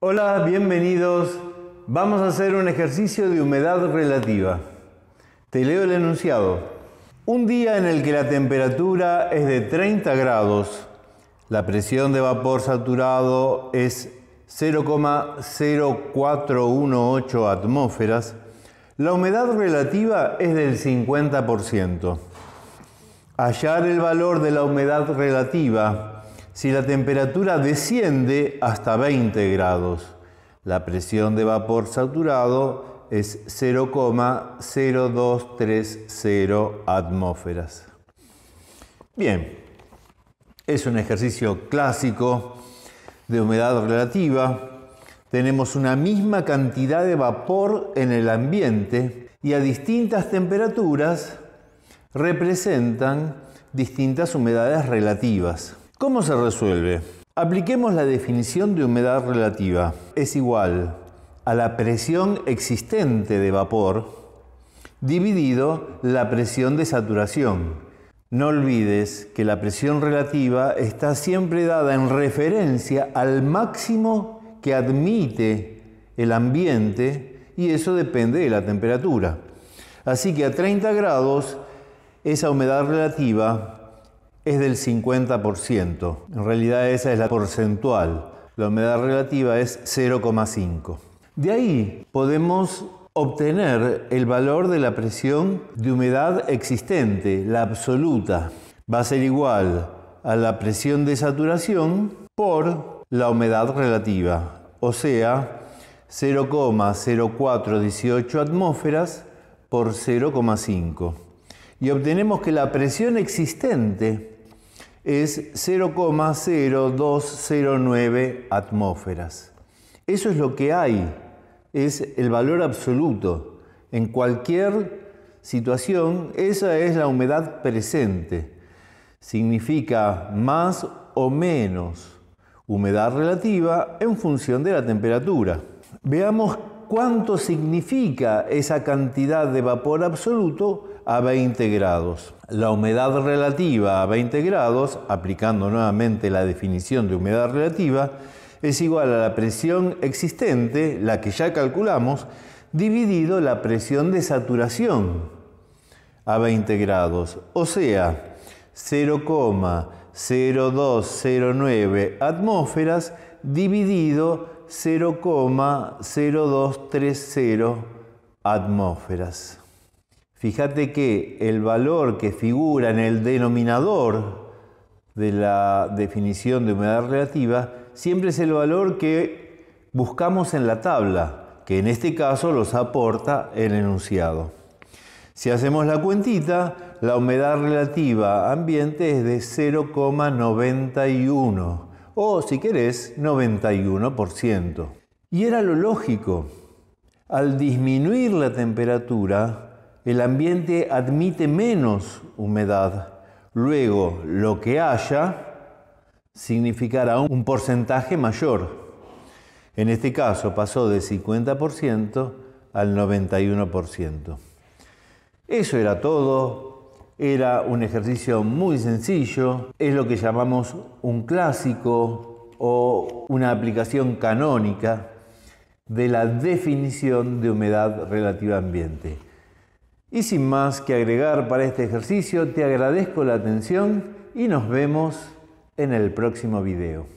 Hola, bienvenidos. Vamos a hacer un ejercicio de humedad relativa. Te leo el enunciado. Un día en el que la temperatura es de 30 grados, la presión de vapor saturado es 0,0418 atmósferas, la humedad relativa es del 50%. Hallar el valor de la humedad relativa si la temperatura desciende hasta 20 grados, la presión de vapor saturado es 0,0230 atmósferas. Bien, es un ejercicio clásico de humedad relativa. Tenemos una misma cantidad de vapor en el ambiente y a distintas temperaturas representan distintas humedades relativas. ¿Cómo se resuelve? Apliquemos la definición de humedad relativa. Es igual a la presión existente de vapor dividido la presión de saturación. No olvides que la presión relativa está siempre dada en referencia al máximo que admite el ambiente y eso depende de la temperatura. Así que a 30 grados esa humedad relativa es del 50%. En realidad esa es la porcentual. La humedad relativa es 0,5. De ahí podemos obtener el valor de la presión de humedad existente, la absoluta. Va a ser igual a la presión de saturación por la humedad relativa, o sea, 0,0418 atmósferas por 0,5. Y obtenemos que la presión existente es 0,0209 atmósferas. Eso es lo que hay, es el valor absoluto. En cualquier situación, esa es la humedad presente. Significa más o menos humedad relativa en función de la temperatura. Veamos cuánto significa esa cantidad de vapor absoluto a 20 grados. La humedad relativa a 20 grados, aplicando nuevamente la definición de humedad relativa, es igual a la presión existente, la que ya calculamos, dividido la presión de saturación a 20 grados, o sea, 0,0209 atmósferas dividido 0,0230 atmósferas. Fíjate que el valor que figura en el denominador de la definición de humedad relativa siempre es el valor que buscamos en la tabla, que en este caso los aporta el enunciado. Si hacemos la cuentita, la humedad relativa ambiente es de 0,91 o, si querés, 91%. Y era lo lógico. Al disminuir la temperatura, el ambiente admite menos humedad. Luego, lo que haya significará un porcentaje mayor. En este caso pasó de 50% al 91%. Eso era todo. Era un ejercicio muy sencillo. Es lo que llamamos un clásico o una aplicación canónica de la definición de humedad relativa a ambiente. Y sin más que agregar para este ejercicio, te agradezco la atención y nos vemos en el próximo video.